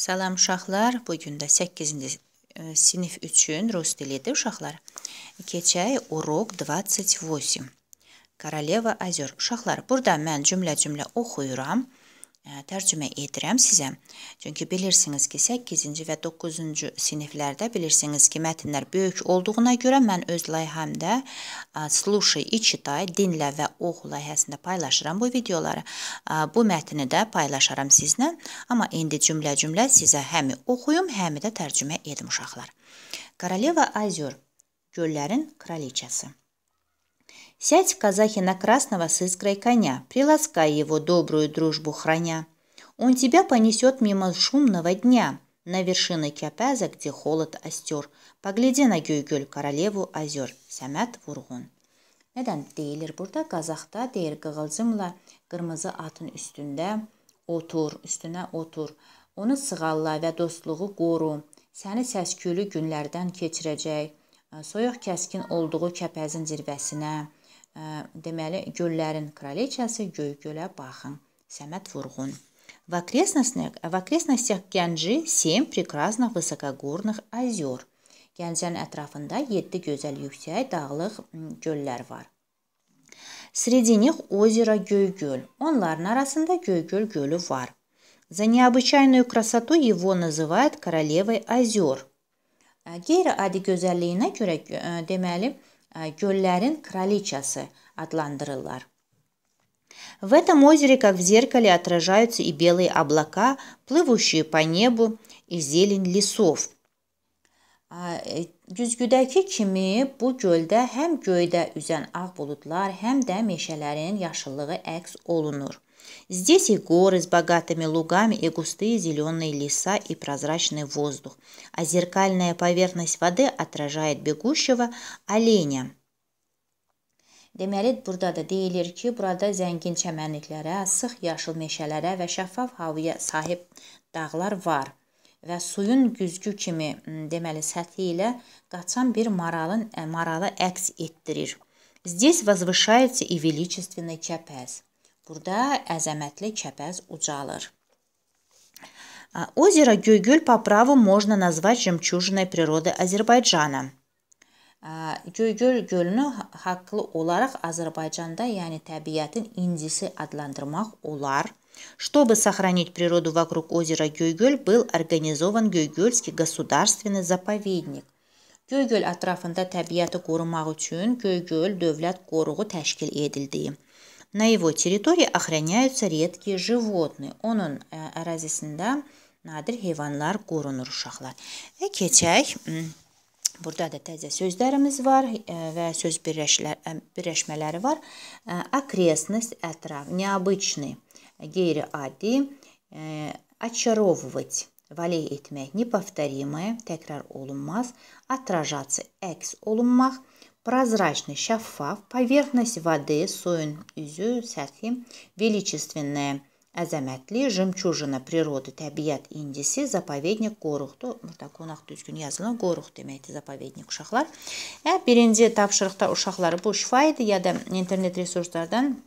Salam uşaqlar, bu gün də 8-ci e, sinif üçün rus dilidir uşaqlar. Keçək urok 28. Королева озер. Uşaqlar, burada mən cümlə-cümlə oxuyuram tərcümə edirəm sizə. Çünki bilirsiniz ki, 8-ci və 9-cu siniflərdə bilirsiniz ki, mətnlər böyük olduğuna görə mən öz layihəmdə Слушай и читай dinlə və oxu layihəsində paylaşıram bu videoları. E, bu mətni də paylaşaram sizlə, amma indi cümlə-cümlə sizə həm oxuyum, həm də tərcümə edim uşaqlar. Королева озёр, göllərin kraliçası. Сядь в казахе на красного с искрой коня, приласкай его, добрую дружбу храня. Он тебя понесет мимо шумного дня, на вершины Кяпяза, где холод остер. Погляди на Гюйгюль, королеву озер, Сәмәт Вургун. Neden deyilir? Burada qazaqda deyir qığılcımla qırmızı atın üstündə otur, üstünə otur. Onu sığalla və dostluğu qoru. Səni səsküylü günlərdən keçirəcək. Soyuq kəskin olduğu kəpəzin zirvəsinə, deməli göllərin kraliçası Göygölə baxın. Səməd Vurğun. В окрестностях, в окрестностях Гянджи 7 прекрасных высокогорных озер. Gəncənin ətrafında 7 gözəl yüksək dağlıq göllər var. Среди них озеро Гёйгёль. Onların arasında Гёйгёль gölü var. За необычайную красоту его называют королевой озер. Qeyri-adi gözəlliyinə görə э, deməli, Кёллярин э, кроличасы атландырылар. В этом озере, как в зеркале, отражаются и белые облака, плывущие по небу, и зелень лесов – E, güzgüdəki kimi bu göldə həm göydə üzən ağ buludlar, həm də meşələrin yaşıllığı əks olunur. Здесь и горы с богатыми лугами, и густые зеленые леса, и прозрачный воздух. А зеркальная поверхность воды отражает бегущего оленя. Deməli, burada da deyilir ki, burada zəngin çəmənliklərə, sıx yaşıl meşələrə və şəffaf havaya sahib dağlar var və suyun güzgü kimi deməli səthi ilə qaçan bir maralın maralı əks etdirir. Здесь возвышается и величественный чапез. Burada əzəmətli çəpəz ucalır. Озеро Гюйгюль по праву можно назвать жемчужиной природы Азербайджана. Göygöl gölünü haqlı olaraq Azərbaycanda, yəni təbiətin incisi adlandırmaq olar. Чтобы сохранить природу вокруг озера Гюйгюль, был организован Гюйгюльский государственный заповедник. Göygöl ətrafında təbiəti qorumaq üçün Göygöl Dövlət Qoruğu təşkil edildi. На его территории охраняются редкие животные. Onun ərazisində nadir heyvanlar qorunur uşaqlar. Və keçək Burada da təzə sözlərimiz var və söz birləşmələri var. Окрестность ətraf, необычный qeyri-adi, açarovывать valey etmək, неповторимое, təkrar olunmaz, отражаться, əks olunmaq, прозрачный, şəffaf, поверхность воды, suyun üzü, səthi, величественное, əzəmətli, жемчужина природы, təbiət incisi, zapovednik, qoruqdur. Burada qonaq düzgün yazılan qoruq deməkdir zapovednik uşaqlar. Hə, birinci tapşırıqda uşaqları bu şifa idi ya da internet resurslardan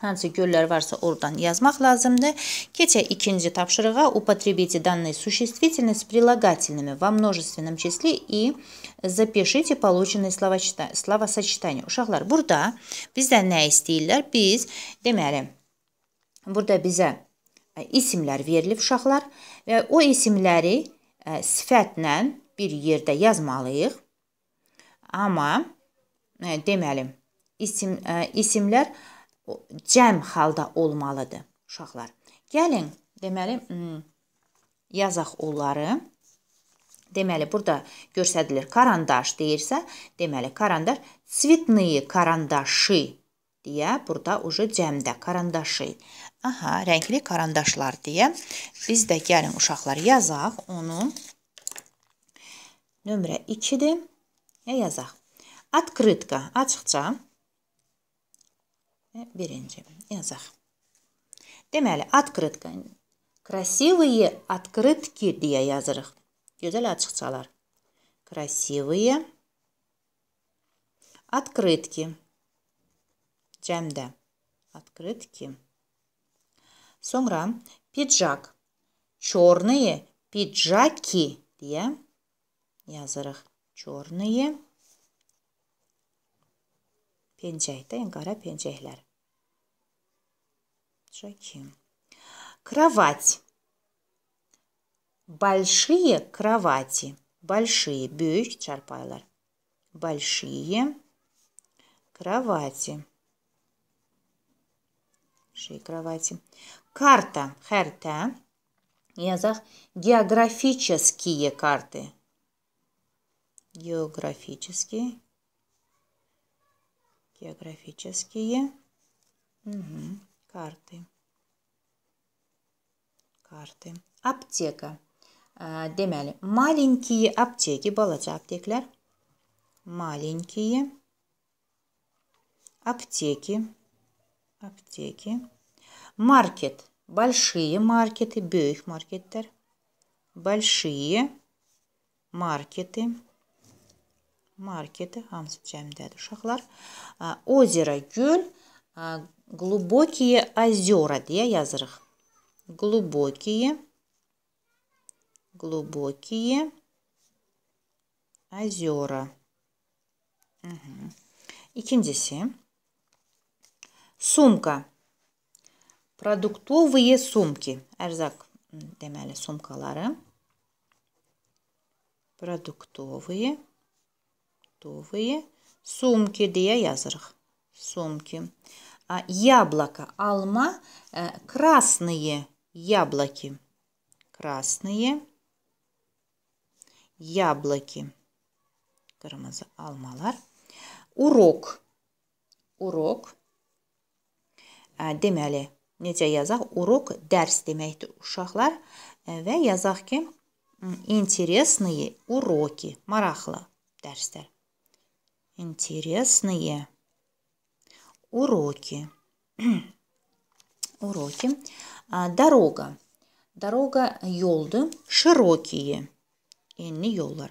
hansı göllər varsa oradan yazmaq lazımdır. Keçək ikinci tapşırığa. Употребите данные существительные с прилагательными во множественном числе и запишите полученные словосочетания. Uşaqlar, burada bizdən nə istəyirlər? Biz, deməli, burada bizə isimlər verilib uşaqlar və o isimləri sifətlə bir yerdə yazmalıyıq. Amma deməli, isim ə, isimlər ə, cəm halda olmalıdır uşaqlar. Gəlin, deməli, hmm, yazaq onları. Deməli, burada görsədilir karandaş deyirsə, deməli, karandaş, svitniyi karandaşı deyə burada ucu cəmdə karandaşı. Aha, rəngli karandaşlar deyə. Biz də gəlin uşaqlar yazaq onu. Nömrə 2-dir. Ya yazaq. Открытка. Açıqca birinci. Yazaq. Deməli, открытка. Красивые открытки deyə yazırıq. Gözəl açıqçalar. Красивые открытки. Cəmdə. Открытки. Sonra pidjak. Çornıye pidjaki deyə yazırıq. Çornıye pencək də, yəni qara pencəklər. Шаки. Кровать. Большие кровати. Большие. Бюйк чарпайлар. Большие кровати. Большие кровати. Карта. Харта. Язах. Географические карты. Географические. Географические. Угу карты. Карты. Аптека. Э, Демели. Маленькие аптеки. Балача аптеклер. Маленькие аптеки. Аптеки. Маркет. Большие маркеты. бейх маркеттер. Большие маркеты. Маркеты. Hamsı cəmdədir uşaqlar. Озеро. Göl глубокие озера для язерах. Глубокие, глубокие озера. и İkincisi, сумка. Продуктовые сумки. Эрзак демели лара Продуктовые, продуктовые сумки diye yazırıq. Сумки. Сумки. яблоко, алма, э, красные яблоки. Красные яблоки. Kırmızı almalar. Урок. Урок. Deməli, necə yazaq? Урок dərs deməkdir uşaqlar. Və yazaq ki, интересные уроки. Maraqlı dərslər. Интересные Уроки. Уроки. А, дорога. Дорога yoldu широкие. Enli yollar.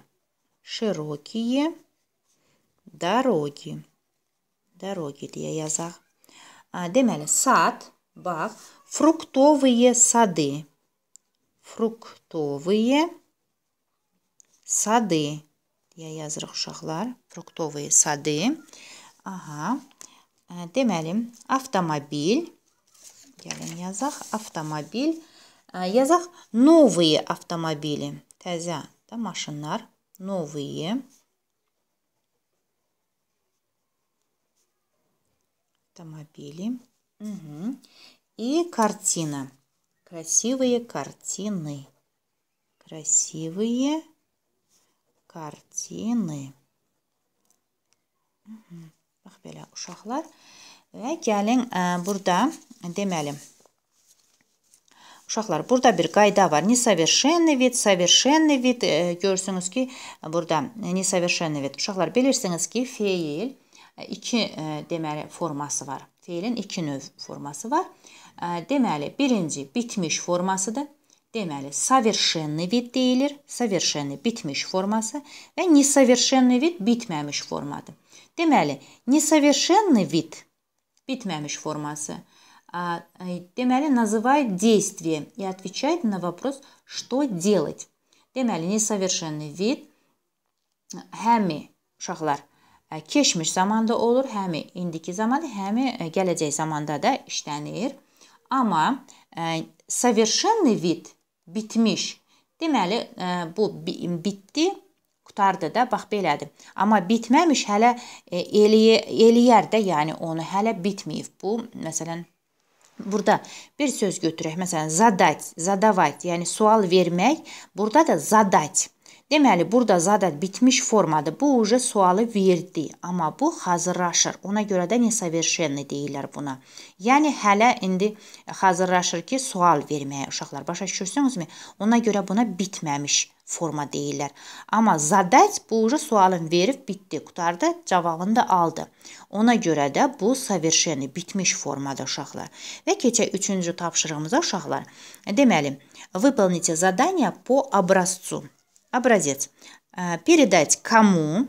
Широкие дороги. Дороги для diye а Demeli сад, бак фруктовые сады. Фруктовые сады. Я язрық ұшақлар, фруктовые сады. Ага. Deməli, avtomobil, gəlin yazaq, avtomobil, yazaq новые автомобили təzə də maşınlar, новые автомобили. Угу. И картина. Красивые картины. Красивые картины. Угу. Bax belə uşaqlar. Və gəlin ə, e, burada deməli Uşaqlar, burada bir qayda var. Nisaverşenli vid, saverşenli vid e, görürsünüz ki, burada nisaverşenli vid. Uşaqlar, bilirsiniz ki, feil e, iki e, deməli forması var. Feilin iki növ forması var. E, deməli, birinci bitmiş formasıdır. Deməli, saverşenli vid deyilir. Saverşenli bitmiş forması və nisaverşenli vid bitməmiş formadır. Deməli, несовершенный вид bitməmiş forması. E, deməli, называет действие и отвечает на вопрос, что делать. Deməli, несовершенный вид həmi uşaqlar e, keçmiş zamanda olur, həmi indiki zamanda, həmi e, gələcək zamanda da işlənir. Amma совершенный вид bitmiş. Deməli, bu bitdi qurtardı da, bax belədir. Amma bitməmiş hələ eləyə, eləyər də, yəni onu hələ bitməyib bu, məsələn, Burada bir söz götürək. Məsələn, zadat, zadavat, yəni sual vermək. Burada da zadat Deməli, burada zaten bitmiş formadır. Bu uca sualı verdi, amma bu hazırlaşır. Ona görə də nesaverşenli deyirlər buna. Yəni, hələ indi hazırlaşır ki, sual verməyə uşaqlar. Başa düşürsünüzmü? Ona görə buna bitməmiş forma deyirlər. Amma zadət bu uca sualın verib bitdi, qutardı, cavabını da aldı. Ona görə də bu saverşenli bitmiş formadır uşaqlar. Və keçək 3-cü tapşırığımıza uşaqlar. Deməli, выполните задание по образцу. Образец. Э, передать кому?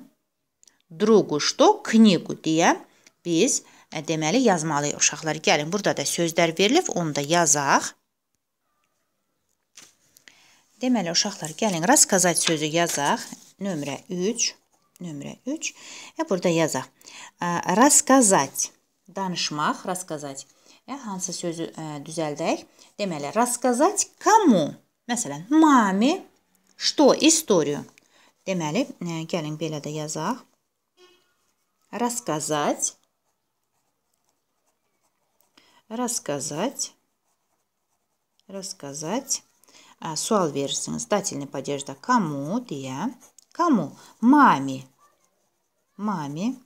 Другу что? Книгу deyə biz deməli yazmalıyıq uşaqlar. Gəlin, burada da sözlər verilib, onu da yazaq. Deməli uşaqlar, gəlin, рассказать sözü yazaq. Nömrə 3, nömrə 3. Və burada yazaq. Рассказать danışmaq, рассказать. Ə, hansı sözü ə, düzəldək? Deməli, рассказать кому? Məsələn, mami Что? Историю. Deməli, gəlin belə də yazaq. Рассказать. Рассказать. Рассказать. А, суал версиясiniz. Дательный падежда кому deyə. Кому? Маме. Маме.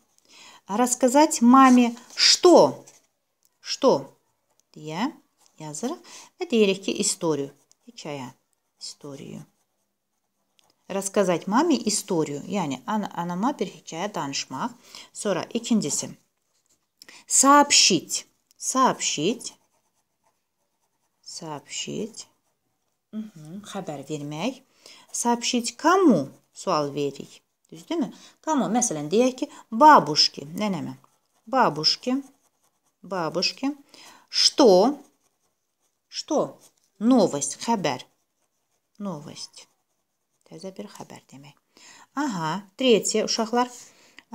Рассказать маме что? Что? я yazırıq və deyirik ki, историю. чая историю рассказать mami istoriyu. Yani ana, anama bir hikaye danışmak. Sonra ikincisi сообщить. Сообщить. Сообщить. Угу, xəbər vermək. Сообщить кому? Sual veririk. Düz deyilmi? Кому? Məsələn deyək ki, бабушки, nənəmə. Бабушки. Бабушки. Что? Что? Новость, хабар. Новость. Təzə bir xəbər demək. Aha, tretye uşaqlar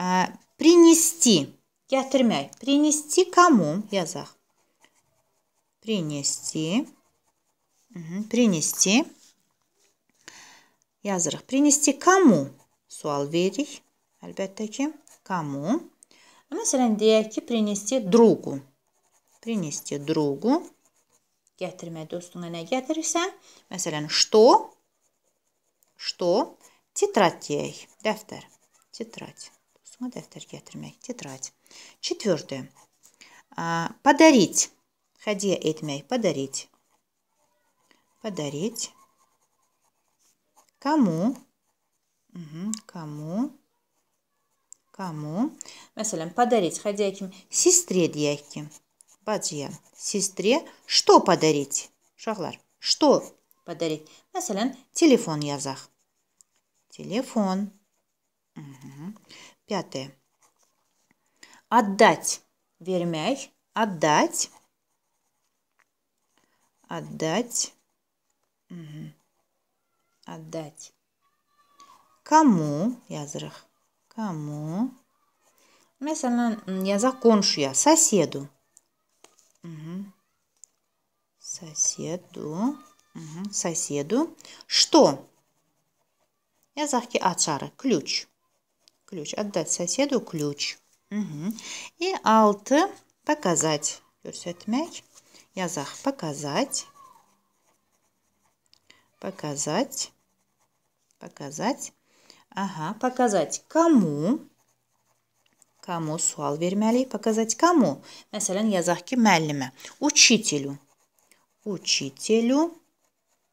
ə, принести gətirmək. Принести кому yazaq. Принести. Принести. Yazırıq. Принести кому sual veririk. Əlbəttə ki, кому. Məsələn, deyək ki, принести другу. Принести другу. Gətirmək dostuna nə gətirirsən? Məsələn, что Что? Тетрадей. Defter. Тетрадь. Dostuma defter getirmek. Тетрадь. Четвертое. А, подарить. ходи этмей, Подарить. Подарить. Кому? Угу. Кому? Кому? Mesela подарить. ходи kim? Сестре diyek kim? Сестре. Что подарить? шахлар? Что подарить? Masalan, телефон yozaq. Телефон. Пятое. Отдать. Vermək. Отдать. Отдать. Отдать. Кому yazırıq. Кому. Masalan, yazaq qonşuya, соседу. Угу. Соседу. Соседу. Что? я Язахки ачары. Ключ. Ключ. Отдать соседу ключ. Угу. И алты. Показать. я зах Показать. Показать. Показать. Ага. Показать кому? Кому sual vermeli? Показать кому? Mesela yazaq ki müəllimə, учителю. Учителю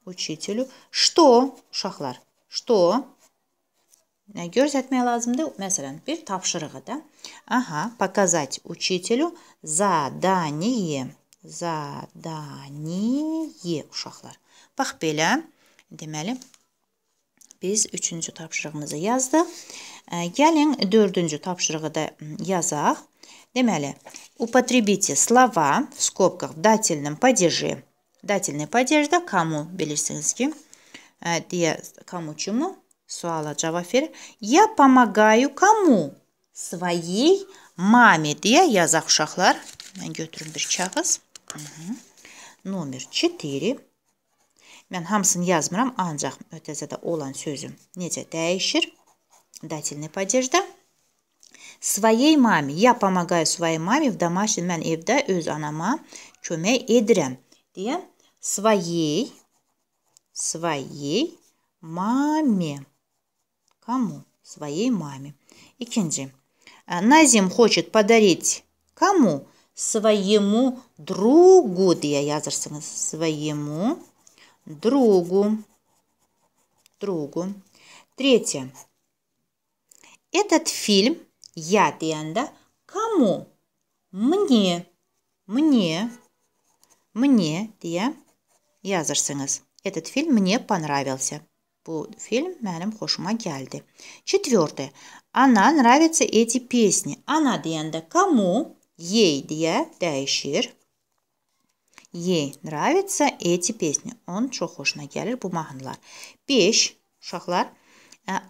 Учителю. Что? Uşaqlar. Что? Yəni, görsətmək lazımdır. Məsələn, bir tapşırığı da. Aha, показать учителю задание. Задание uşaqlar. Bax belə, deməli, biz üçüncü tapşırığımızı yazdıq. Gəlin, dördüncü tapşırığı da yazaq. Deməli, употребите слова в скобках в дательном падеже. Dательная падежdə kamu bilirsiniz ki, deyə kamu kimi suala cavab verir. Ya pomagаю kamu своей mami deyə yazaq uşaqlar. Mən götürüm bir kağız. Hı -hı. Numir 4. Mən hamısını yazmıram, ancaq ötəzədə olan sözüm necə dəyişir? Datelni падежdə. Своей mami. Я помогаю своей маме в домашнем. Mən evdə öz anama kömək edirəm deyə своей, своей маме. Кому? Своей маме. И Кенджи. Э, Назим хочет подарить кому? Своему другу, я Диаязар, своему другу, другу. Третье. Этот фильм я, Дианда, кому? Мне, мне, мне, Диа, Yazırsınız. Этот фильм мне понравился. Bu film benim hoşuma geldi. Четвертое. Она нравится эти песни. Она diyende кому? Ей diye değişir. Ей нравятся эти песни. Он çok hoşuna gelir bu mahnılar. Beş. Uşaqlar.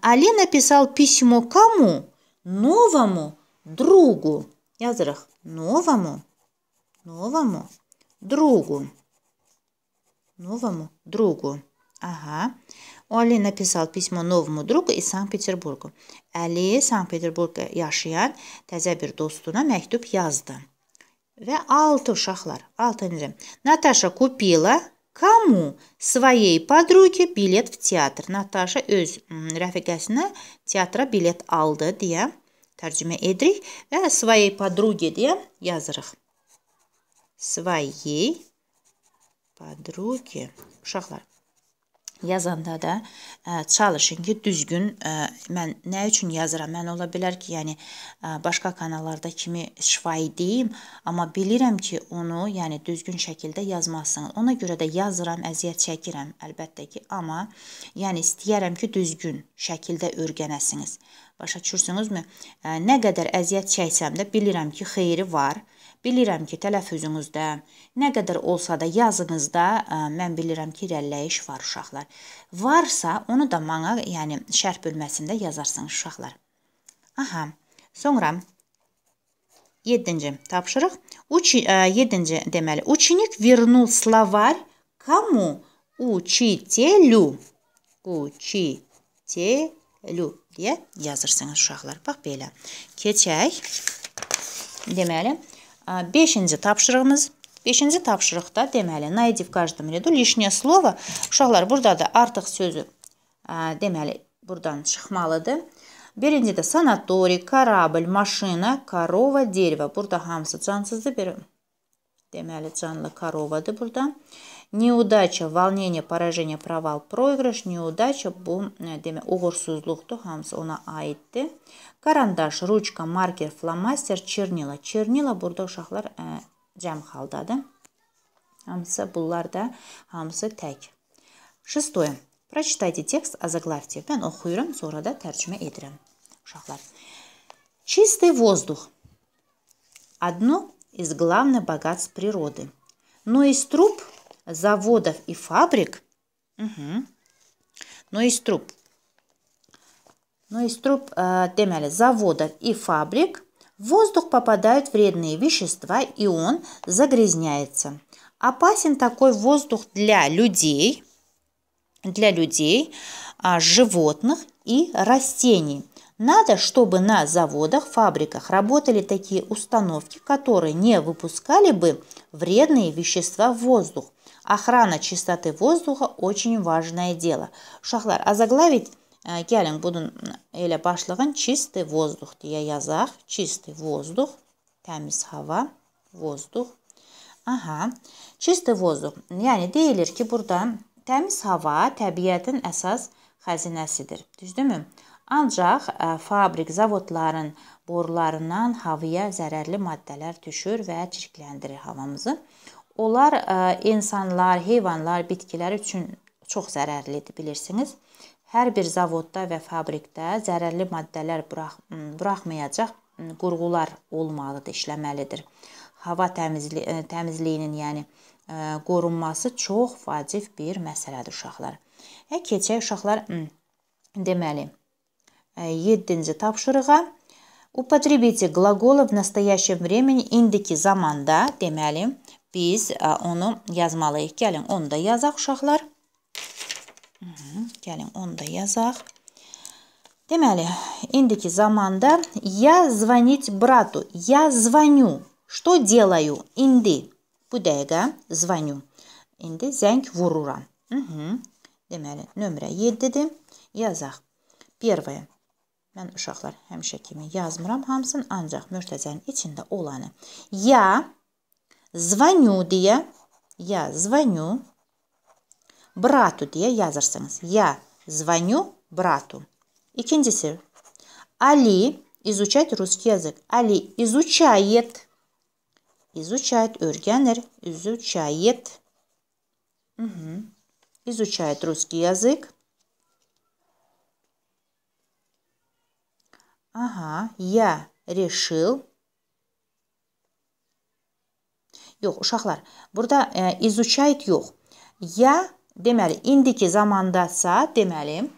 Али написал письмо кому? Новому другу. Yazırıq. Новому. Новому другу. Новому другу. Ага. Oli написал письмо новому другу из Санкт-Петербурга. Əli Sankt-Peterburqda yaşayan təzə bir dostuna məktub yazdı. Və 6 uşaqlar, 6-cı. Natasha купила Kamu своей подруге bilet в teatr. Natasha öz rəfiqəsinə teatra bilet aldı deyə tərcümə edirik və своей подруге deyə yazırıq. Своей Podruki. Uşaqlar, yazanda da ə, e, çalışın ki, düzgün ə, e, mən nə üçün yazıram? Mən ola bilər ki, yəni ə, e, başqa kanallarda kimi şifahi deyim, amma bilirəm ki, onu yəni düzgün şəkildə yazmasın. Ona görə də yazıram, əziyyət çəkirəm əlbəttə ki, amma yəni istəyirəm ki, düzgün şəkildə öyrənəsiniz. Başa düşürsünüzmü? Ə, nə qədər əziyyət çəksəm də bilirəm ki, xeyri var. Ə, Bilirəm ki, tələffüzünüzdə nə qədər olsa da yazınızda ə, e, mən bilirəm ki, irəliləyiş var uşaqlar. Varsa, onu da mənə, yəni şərh bölməsində yazarsınız uşaqlar. Aha. Sonra 7-ci tapşırıq. Uçi 7-ci e, deməli, ученик вернул словарь кому? Учителю. Учителю deyə yazırsınız uşaqlar. Bax belə. Keçək. Deməli, бешінші тапшырығымыз бешінші тапшырықта демәлі найди в каждом ряду лишнее слово ушақлар бұрдады да артық сөзі демәлі бұдан шықмалыды Берінде де санаторий корабль машина корова дерева. Бұрда хамсы жансызды bir демәлі жанлы коровады бұрда. неудача волнение поражение провал проигрыш неудача бұл э, деме ұғырсызлықты хамсы оны айтты карандаш ручка маркер фломастер чернила чернила burada uşaqlar ə, cəm haldadır hamısı bunlar da шестое прочитайте текст а заглавьте mən oxuyuram sonra da tərcümə edirəm чистый воздух одно из главных богатств природы но из труб заводов и фабрик угу. но из труб но из труб э, заводов и фабрик в воздух попадают вредные вещества, и он загрязняется. Опасен такой воздух для людей, для людей, а, животных и растений. Надо, чтобы на заводах, фабриках работали такие установки, которые не выпускали бы вредные вещества в воздух. Охрана чистоты воздуха – очень важное дело. Шахлар, а заглавить Э, gəlin bunun elə başlığın çisti vozduq deyə yazaq. Çisti vozduq, təmiz hava, vozduq. Aha, çisti vozduq. Yəni deyilir ki, burada təmiz hava təbiətin əsas xəzinəsidir. Düzdürmü? Ancaq ə, e, fabrik, zavodların borularından havaya zərərli maddələr düşür və çirkləndirir havamızı. Onlar ə, e, insanlar, heyvanlar, bitkilər üçün çox zərərlidir, bilirsiniz. Hər bir zavodda və fabrikdə zərərli maddələr burax buraxmayacaq qurğular olmalıdır, işləməlidir. Hava təmizli təmizliyinin, yəni qorunması çox vacib bir məsələdir uşaqlar. Və keçək uşaqlar deməli 7-ci tapşırığa Употребите глаголы в настоящем времени, indiki zamanda deməli biz onu yazmalıyıq. Gəlin onu da yazaq uşaqlar. Hı, gəlin onu da yazaq. Deməli, indiki zamanda я звонить брату. Я звоню. Что делаю? İndi bu dəqiqə звоню. İndi zəng vururam. Hı -hı. Deməli, nömrə 7-dir. Yazaq. Первое. Mən uşaqlar həmişə kimi yazmıram hamısını, ancaq mürtəzənin içində olanı. Я звоню deyə. Я звоню. Брату diye yazarsanız. Я звоню брату. İkincisi Али изучать русский язык. Али изучает. Изучает, öğrenir, изучает. Угу. Изучает русский язык. Ага, я решил. Yo'q, uşaqlar, бурда e, э, изучает yo'q. Я Deməli, indiki zamandasa, deməli,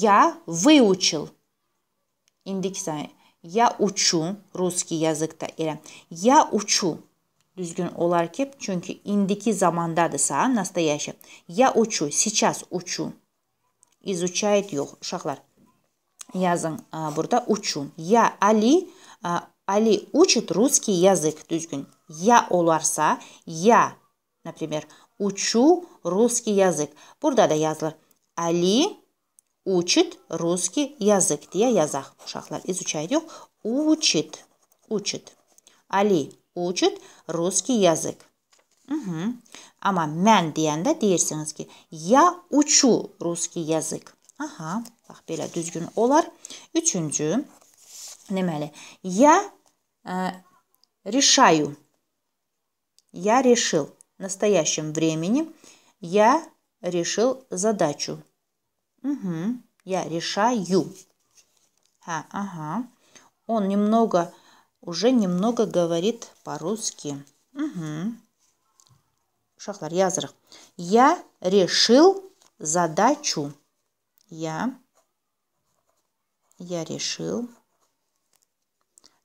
я выучил. İndiki zamanda я учу, ruski yazıqda elə. Я учу düzgün olar ki, çünki indiki zamandadırsa, настоящий. Я учу, сейчас учу. Изучает yox, uşaqlar. Yazın a, burada учу. Я Ali a, Ali учит русский язык, düzgün. Я olarsa, я, например, Учу русский языk. Burada da yazılır. Ali учит русский языk deyə yazaq. Uşaqlar изучает yox. Учит. Учит. Ali учит русский язык. Угу. Amma mən deyəndə deyirsiniz ki, ya uçu ruski yazıq. Aha, bax belə düzgün olar. Üçüncü, deməli, ya ə, решаю. Я решил. настоящем времени я решил задачу. Угу. Я решаю. А, ага. Он немного, уже немного говорит по-русски. Угу. Шахлар Язрах. Я решил задачу. Я. Я решил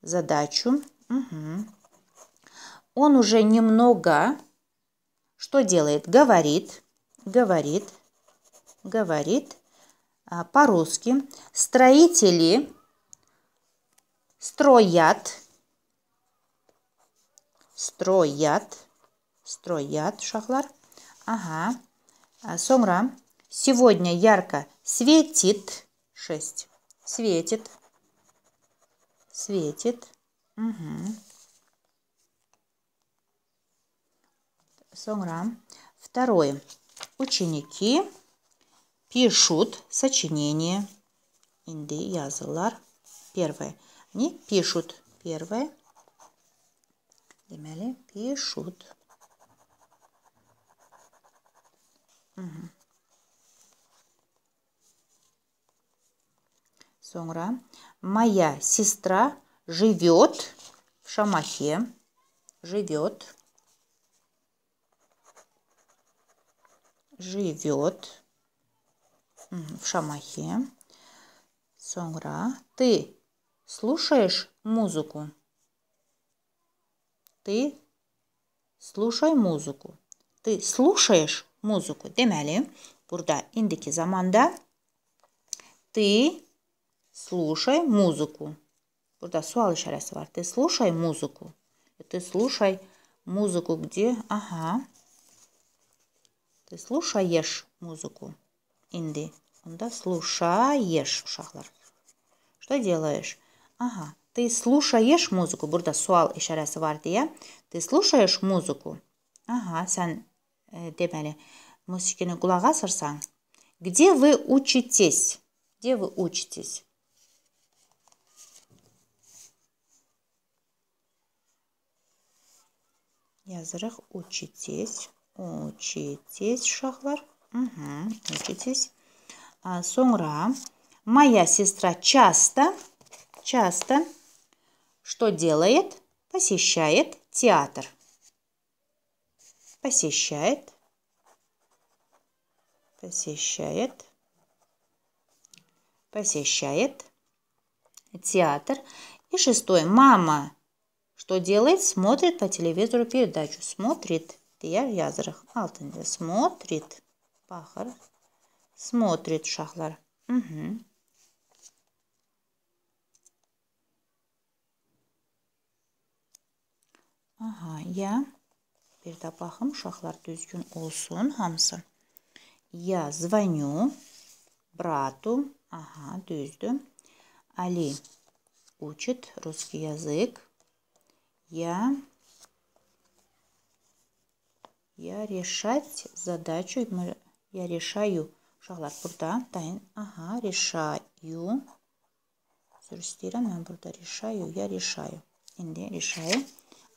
задачу. Угу. Он уже немного что делает? Говорит, говорит, говорит а, по-русски. Строители строят, строят, строят шахлар. Ага. А, Сомра. Сегодня ярко светит. 6. Светит. Светит. Угу. Sonra. Второе. Ученики пишут сочинение. Инди язылар. Первое. Они пишут. Первое. Демели пишут. Угу. Соңра. Моя сестра живет в Шамахе. Живет. живет в Шамахе. Сонгра. Ты слушаешь музыку? Ты слушай музыку. Ты слушаешь музыку. Демели burada индики заманда ты слушай музыку. Burada еще раз var. Ты слушай музыку. Ты слушай музыку где? Ага ты слушаешь музыку инди да слушаешь Шахлар что делаешь ага ты слушаешь музыку burada sual işarəsi var deyə ты слушаешь музыку ага сан e, deməli musiqini qulaq asırsan где вы учитесь где вы учитесь Я Yazırıq учитесь. Учитесь uşaqlar. Угу, учитесь. А, Сонра, моя сестра часто часто что делает? Посещает театр. Посещает. Посещает. Посещает театр. И шестой, Мама что делает? Смотрит по телевизору передачу. Смотрит diye yazırıq. Altıncı смотрит. Baxır. Смотрит uşaqlar. Hı -hı. Aha, ya. Bir də baxım uşaqlar düzgün olsun hamısı. Я звоню брату. Aha, düzdür. Ali учит русский язык. Я я решать задачу я решаю uşaqlar burada dayın aha решаю üzr istəyirəm решаю я решаю indi решаю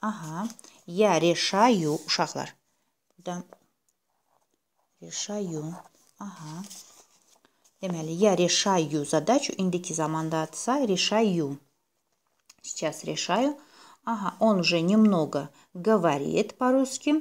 ага, я решаю uşaqlar burada решаю ага, Deməli, я решаю задачу заманда отца, решаю. Сейчас решаю. Ага, он уже немного говорит по-русски.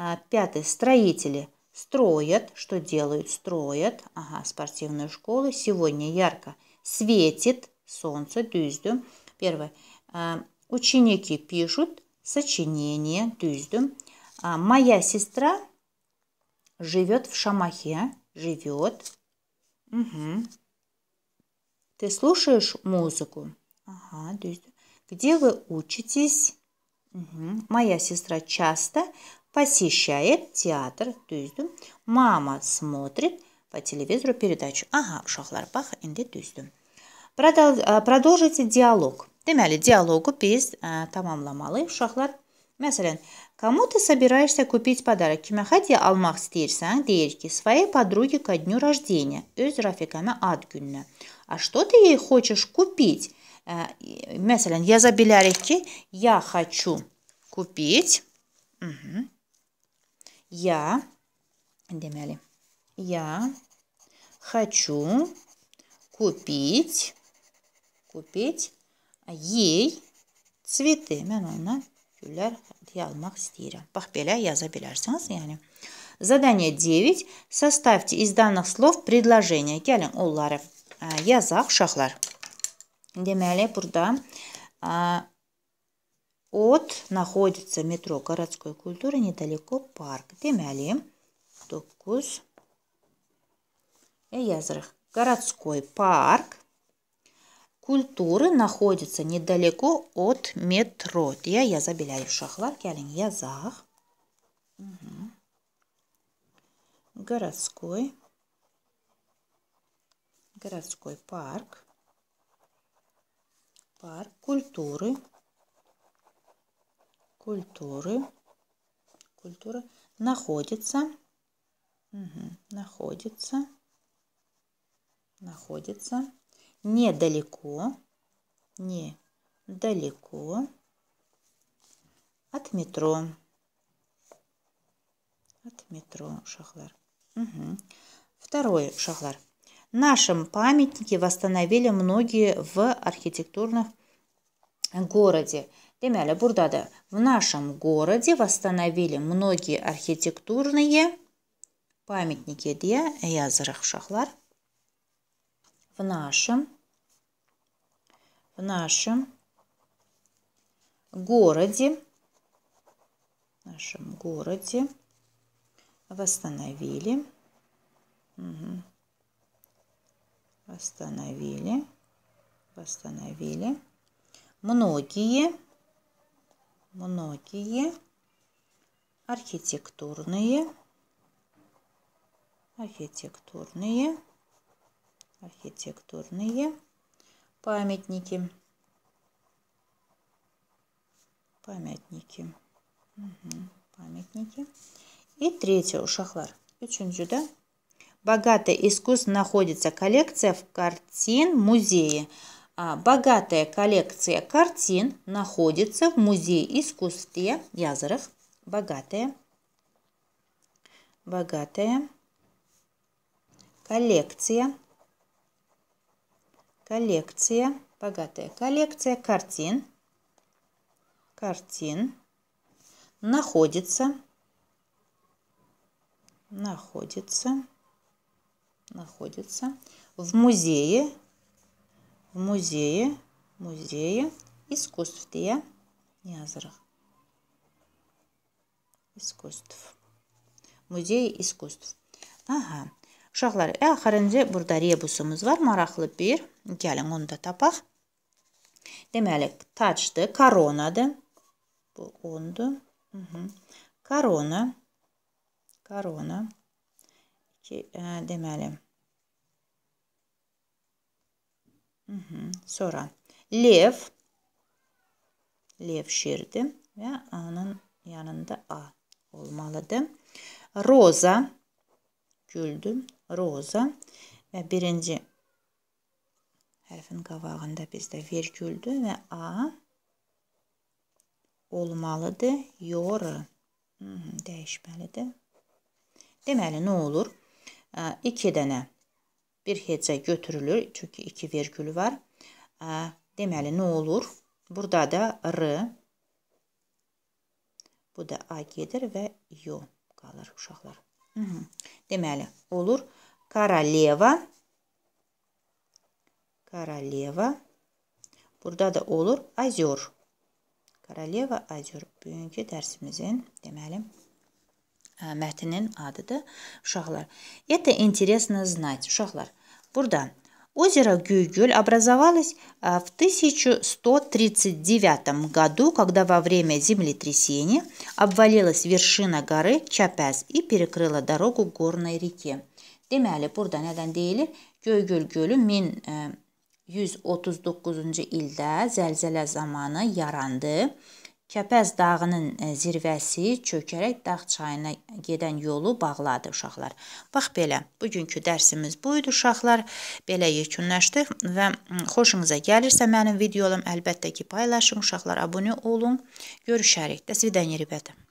А, пятое. Строители. Строят. Что делают? Строят. Ага, спортивные школы Сегодня ярко светит солнце, дюздю. Первое. А, ученики пишут сочинение, дюздю. А, моя сестра живет в Шамахе. Живет. Угу. Ты слушаешь музыку? Ага, дюздю. Где вы учитесь? Угу. Моя сестра часто посещает театр. то есть Мама смотрит по телевизору передачу. Ага, uşaqlar, bax, то есть э, Продолжите диалог. Ты Deməli, диалогу biz ə, tamamlamalıyıq шахлар. Məsələn, кому ты собираешься купить подарок? Kimə hədiyyə almaq istəyirsən? Deyir своей подруге ко дню рождения. из rafiqəmə ad gününə. А что ты ей хочешь купить? Ə, э, я yaza bilərik я хочу купить. Угу. Я, демяли, я хочу купить, купить ей цветы. Меня оны гүлдер дей Пахпеля я Бақпелі яза білерсіңіз, яғни. Задание 9. Составьте из данных слов предложение. Gəlin onları yazaq uşaqlar. Deməli, burada от находится метро городской культуры недалеко парк. Демәли 9 язырых. Городской парк культуры находится недалеко от метро. Я я забеляю шахлар келин язах. Угу. Городской городской парк парк культуры культуры, культуры находится, угу, находится, находится недалеко, недалеко от метро. От метро Шахлар. Угу. Второй Шахлар. Нашим памятники восстановили многие в архитектурных городе. Deməli, burada da в нашем городе восстановили многие архитектурные памятники deyə yazırıq uşaqlar. В нашем в нашем городе в нашем городе восстановили угу, восстановили восстановили многие многие архитектурные, архитектурные, архитектурные памятники. Памятники. Угу, памятники. И третье у Шахлар. да богатый искусство находится коллекция в картин музее а богатая коллекция картин находится в Музее искусства Язерах. Богатая. Богатая. Коллекция. Коллекция. Богатая коллекция картин. Картин. Находится. Находится. Находится. В музее музее музее искусств дейі неазырық искусств музей искусств аға ұшақлар әқірінде э, бұрда ребусымыз бар марақлы бір келін онда тапақ демәлік тачты коронады бұл онды корона корона э, демәлік Sonra lev, lev şirdi və A-nın yanında A olmalıdır. Roza, güldü, roza və birinci hərfin qavağında bizdə vergüldü və A olmalıdır, yoru dəyişməlidir. Deməli, nə olur? 2 dənə bir hecə götürülür. Çünki 2 vergül var. Deməli, nə olur? Burada da r, bu da a gedir və yo qalır uşaqlar. Hı -hı. Deməli, olur Karaleva. Karaleva. Burada da olur Azyor. Karaleva Azyor. Bugünkü dərsimizin, deməli, mətnin adıdır. Uşaqlar, это интересно знать. Uşaqlar, Бурдан. Озеро Гюйгюль образовалось в 1139 году, когда во время землетрясения обвалилась вершина горы Чапяс и перекрыла дорогу к горной реке. Deməli, burada nədən deyilir? Göygöl gölü 1139-cu ildə zəlzələ zamanı yarandı. Kəpəz dağının e, zirvəsi çökərək dağ çayına gedən yolu bağladı uşaqlar. Bax belə, bugünkü dərsimiz bu idi uşaqlar. Belə yekunlaşdıq və xoşunuza gəlirsə mənim videolarım əlbəttə ki, paylaşın uşaqlar, abunə olun. Görüşərik. До свидания, ребята.